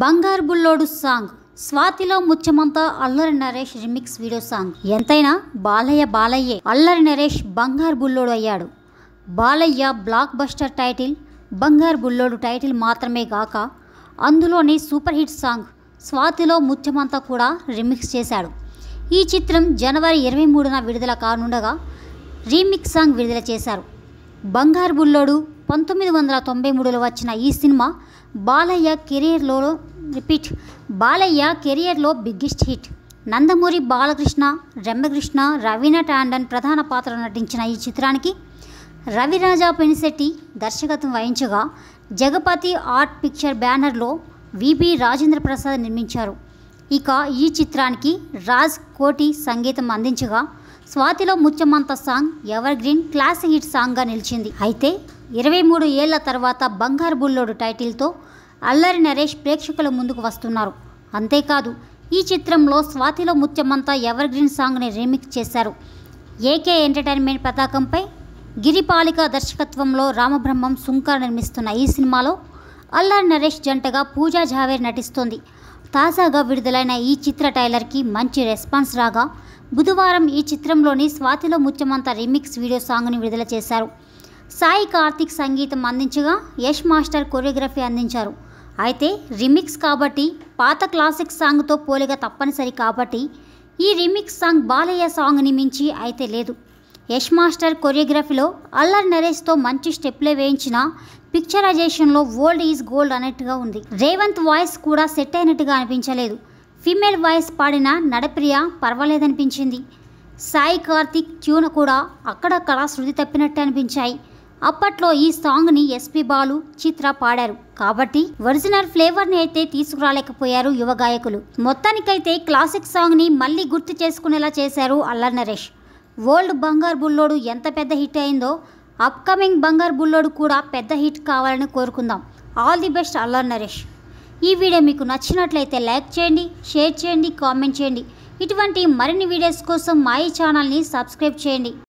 బంగారు బుల్లోడు సాంగ్ స్వాతిలో ముచ్చమంతా అల్లరి Naresh remix video song ఎంతైనా బాలయ్య బాలయ్యే అల్లరి నరేష్ బంగారు బుల్లోడు అయ్యాడు బాలయ్య బ్లాక్ బస్టర్ టైటిల్ బంగారు బుల్లోడు టైటిల్ మాత్రమే గాక అందులోని సూపర్ హిట్ సాంగ్ స్వాతిలో ముత్యమంతా కూడా రిమిక్స్ చేశాడు ఈ చిత్రం జనవరి ఇరవై మూడున విడుదల కానుండగా రీమిక్స్ సాంగ్ విడుదల చేశారు బంగారు బుల్లోడు పంతొమ్మిది వందల తొంభై మూడులో వచ్చిన ఈ సినిమా బాలయ్య కెరీర్లో రిపీట్ బాలయ్య కెరియర్లో బిగ్గెస్ట్ హిట్ నందమూరి బాలకృష్ణ రమ్యకృష్ణ రవీనా టాండన్ ప్రధాన పాత్ర నటించిన ఈ చిత్రానికి రవిరాజా పెనిశెట్టి దర్శకత్వం వహించగా జగపతి ఆర్ట్ పిక్చర్ బ్యానర్లో విబి రాజేంద్ర ప్రసాద్ నిర్మించారు ఇక ఈ చిత్రానికి రాజ్ కోటి సంగీతం అందించగా స్వాతిలో ముత్యమంత song evergreen classic hit సాంగ్గా నిలిచింది అయితే ఇరవై మూడు ఏళ్ల తర్వాత బంగారు బుల్లోడు టైటిల్తో అల్లరి నరేష్ ప్రేక్షకుల ముందుకు వస్తున్నారు అంతేకాదు ఈ చిత్రంలో స్వాతిలో ముత్యమంతా ఎవర్ గ్రీన్ సాంగ్ని రీమిక్ చేశారు ఏకే ఎంటర్టైన్మెంట్ పతాకంపై గిరిపాలిక దర్శకత్వంలో రామబ్రహ్మం సుంకర్ నిర్మిస్తున్న ఈ సినిమాలో అల్లరి నరేష్ జంటగా పూజా జావేర్ నటిస్తోంది తాజాగా విడుదలైన ఈ చిత్ర టైలర్కి మంచి రెస్పాన్స్ రాగా బుధవారం ఈ చిత్రంలోని స్వాతిలో ముత్యమంత రీమిక్స్ వీడియో సాంగ్ని విడుదల చేశారు సాయి కార్తిక్ సంగీతం అందించగా యష్ మాస్టర్ కొరియోగ్రఫీ అందించారు అయితే రిమిక్స్ కాబట్టి పాత క్లాసిక్ సాంగ్తో పోలిక తప్పనిసరి కాబట్టి ఈ రిమిక్స్ సాంగ్ బాలయ్య సాంగ్ని మించి అయితే లేదు యష్ మాస్టర్ కొరియోగ్రఫీలో అల్లర్ నరేష్తో మంచి స్టెప్లే వేయించిన పిక్చరైజేషన్లో ఓల్డ్ ఈజ్ గోల్డ్ అన్నట్టుగా ఉంది రేవంత్ వాయిస్ కూడా సెట్ అయినట్టుగా అనిపించలేదు ఫీమేల్ వాయిస్ పాడిన నడప్రియ పర్వాలేదనిపించింది సాయి కార్తిక్ ట్యూన్ కూడా అక్కడక్కడ శృతి తప్పినట్టు అనిపించాయి అప్పట్లో ఈ సాంగ్ని ఎస్పి బాలు చిత్ర పాడారు కాబట్టి ఒరిజినల్ ఫ్లేవర్ని అయితే తీసుకురాలేకపోయారు యువ గాయకులు మొత్తానికైతే క్లాసిక్ సాంగ్ని మళ్ళీ గుర్తు చేసుకునేలా చేశారు అల్లర్ నరేష్ ఓల్డ్ బంగారు బుల్లోడు ఎంత పెద్ద హిట్ అయిందో అప్కమింగ్ బంగారు బుల్లోడు కూడా పెద్ద హిట్ కావాలని కోరుకుందాం all the best Allari Naresh ఈ వీడియో మీకు నచ్చినట్లయితే లైక్ చేయండి షేర్ చేయండి కామెంట్ చేయండి ఇటువంటి మరిన్ని వీడియోస్ కోసం మా ఈ ఛానల్ని సబ్స్క్రైబ్ చేయండి